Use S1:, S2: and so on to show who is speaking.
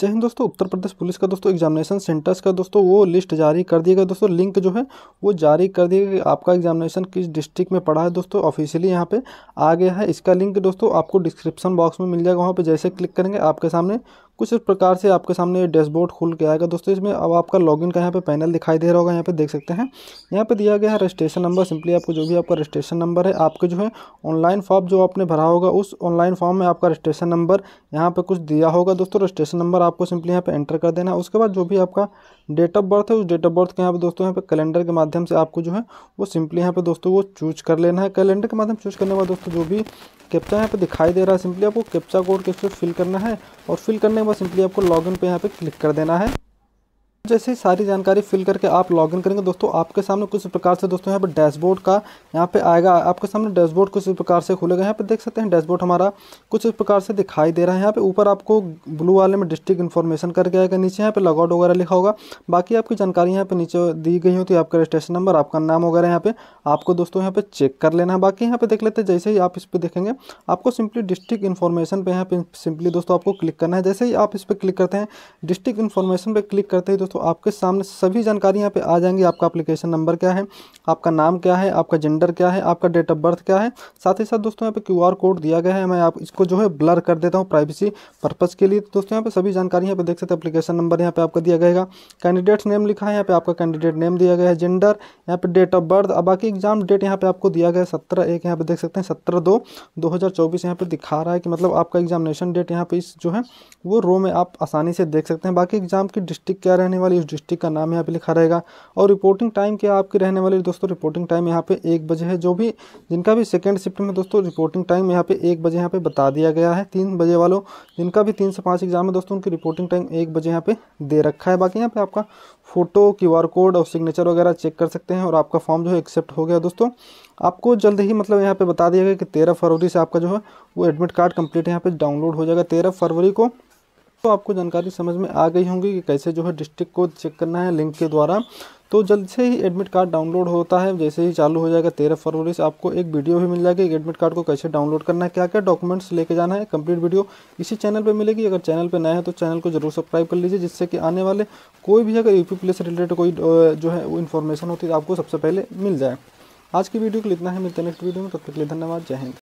S1: जय हिंद दोस्तों उत्तर प्रदेश पुलिस का दोस्तों एग्जामिनेशन सेंटर्स का दोस्तों वो लिस्ट जारी कर दिएगा दोस्तों लिंक जो है वो जारी कर दिएगा कि आपका एग्जामिनेशन किस डिस्ट्रिक्ट में पड़ा है दोस्तों ऑफिशियली यहाँ पे आ गया है इसका लिंक दोस्तों आपको डिस्क्रिप्शन बॉक्स में मिल जाएगा वहाँ पर जैसे क्लिक करेंगे आपके सामने कुछ इस प्रकार से आपके सामने डैशबोर्ड खुल के आएगा दोस्तों इसमें अब आपका लॉगिन का यहाँ पे पैनल दिखाई दे रहा होगा यहाँ पे देख सकते हैं यहाँ पे दिया गया है रजिस्ट्रेशन नंबर सिंपली आपको जो भी आपका रजिस्ट्रेशन नंबर है आपके जो है ऑनलाइन फॉर्म जो आपने भरा होगा उस ऑनलाइन फॉर्म में आपका रजिस्ट्रेशन नंबर यहाँ पर कुछ दिया होगा दोस्तों रजिस्ट्रेशन नंबर आपको सिंपली यहाँ पर एंटर कर देना है उसके बाद जो भी आपका डेट ऑफ बर्थ है उस डेट ऑफ बर्थ के यहाँ पर दोस्तों यहाँ पर कैलेंडर के माध्यम से आपको जो है वो सिंपली यहाँ पर दोस्तों वो चूज कर लेना है कैलेंडर के माध्यम चूज करने के बाद दोस्तों जो भी कैप्चा यहाँ पर दिखाई दे रहा है सिंपली आपको कैप्चा कोड के फिल करना है और फिल करने के सिंपली आपको लॉगिन पे यहाँ पे क्लिक कर देना है जैसे ही सारी जानकारी फिल करके आप लॉगिन करेंगे दोस्तों आपके सामने कुछ प्रकार से दोस्तों यहाँ पर डैशबोर्ड का यहाँ पे आएगा आपके सामने डैशबोर्ड कुछ प्रकार से खुलेगा यहाँ पे देख सकते हैं डैशबोर्ड हमारा कुछ इस प्रकार से दिखाई दे रहा है यहाँ पे ऊपर आपको ब्लू वाले में डिस्ट्रिक्ट इन्फॉर्मेशन करके आएगा नीचे यहाँ पे लॉगआउट वगैरह लिखा होगा बाकी आपकी जानकारी यहाँ पे नीचे दी गई होती है आपका रजिस्ट्रेशन नंबर आपका नाम वगैरह यहाँ पे आपको दोस्तों यहाँ पे चेक कर लेना है बाकी यहाँ पे देख लेते हैं जैसे ही आप इस पर देखेंगे आपको सिंपली डिस्ट्रिक्ट इन्फॉर्मेशन पर यहाँ पे सिंपली दोस्तों आपको क्लिक करना है जैसे ही आप इस पर क्लिक करते हैं डिस्ट्रिक्ट इन्फॉर्मेशन पर क्लिक करते ही तो आपके सामने सभी जानकारी यहाँ पे आ जाएंगी आपका एप्लीकेशन नंबर क्या है आपका नाम क्या है आपका जेंडर क्या है आपका डेट ऑफ बर्थ क्या है साथ ही साथ दोस्तों यहाँ पे क्यू कोड दिया गया है मैं आप इसको जो है ब्लर कर देता हूँ प्राइवेसी पर्पज़ के लिए तो दोस्तों यहाँ पर सभी जानकारी यहाँ पे देख सकते हैं अप्लीकेशन नंबर यहाँ पर आपका दिया गया कैंडिडेट्स नेम लिखा है यहाँ पर आपका कैंडिडेट नेम दिया गया है जेंडर यहाँ पर डेट ऑफ बर्थ अब बाकी एग्जाम डेट यहाँ पर आपको दिया गया है सत्रह एक यहाँ पर देख सकते हैं सत्रह दो दो हज़ार चौबीस यहाँ दिखा रहा है कि मतलब आपका एग्जामिनेशन डेट यहाँ पे इस जो है वो रो में आप आसानी से देख सकते हैं बाकी एग्जाम की डिस्ट्रिक्ट क्या रहने वाली उस डिस्ट्रिक्ट का नाम यहाँ पे लिखा रहेगा और रिपोर्टिंग टाइम क्या आपके रहने वाले दोस्तों रिपोर्टिंग टाइम यहाँ पे एक बजे है जो भी जिनका भी सेकेंड शिफ्ट में दोस्तों रिपोर्टिंग टाइम यहाँ पे एक बजे यहाँ पे बता दिया गया है तीन बजे वालों जिनका भी तीन से पाँच एग्जाम है दोस्तों उनकी रिपोर्टिंग टाइम एक बजे यहाँ पे दे रखा है बाकी यहाँ पे आपका फोटो क्यू कोड और सिग्नेचर वगैरह चेक कर सकते हैं और आपका फॉर्म जो है एक्सेप्ट हो गया दोस्तों आपको जल्द ही मतलब यहाँ पे बता दिया गया कि तेरह फरवरी से आपका जो है वो एडमिट कार्ड कंप्लीट यहाँ पे डाउनलोड हो जाएगा तेरह फरवरी को तो आपको जानकारी समझ में आ गई होंगी कि कैसे जो है डिस्ट्रिक्ट को चेक करना है लिंक के द्वारा तो जल्द से ही एडमिट कार्ड डाउनलोड होता है जैसे ही चालू हो जाएगा तेरह फरवरी से आपको एक वीडियो भी मिल जाएगी एडमिट कार्ड को कैसे डाउनलोड करना है क्या क्या डॉक्यूमेंट्स लेके जाना है कंप्लीट वीडियो इसी चैनल पे मिलेगी अगर चैनल पे नया है तो चैनल को जरूर सब्सक्राइब कर लीजिए जिससे कि आने वाले कोई भी अगर पी पुलिस से रिलेटेड कोई जो है वो इन्फॉर्मेशन होती है आपको सबसे पहले मिल जाए आज की वीडियो को लिखना इतना है मिलते नेक्स्ट वीडियो में तब तक के लिए धन्यवाद जय हिंद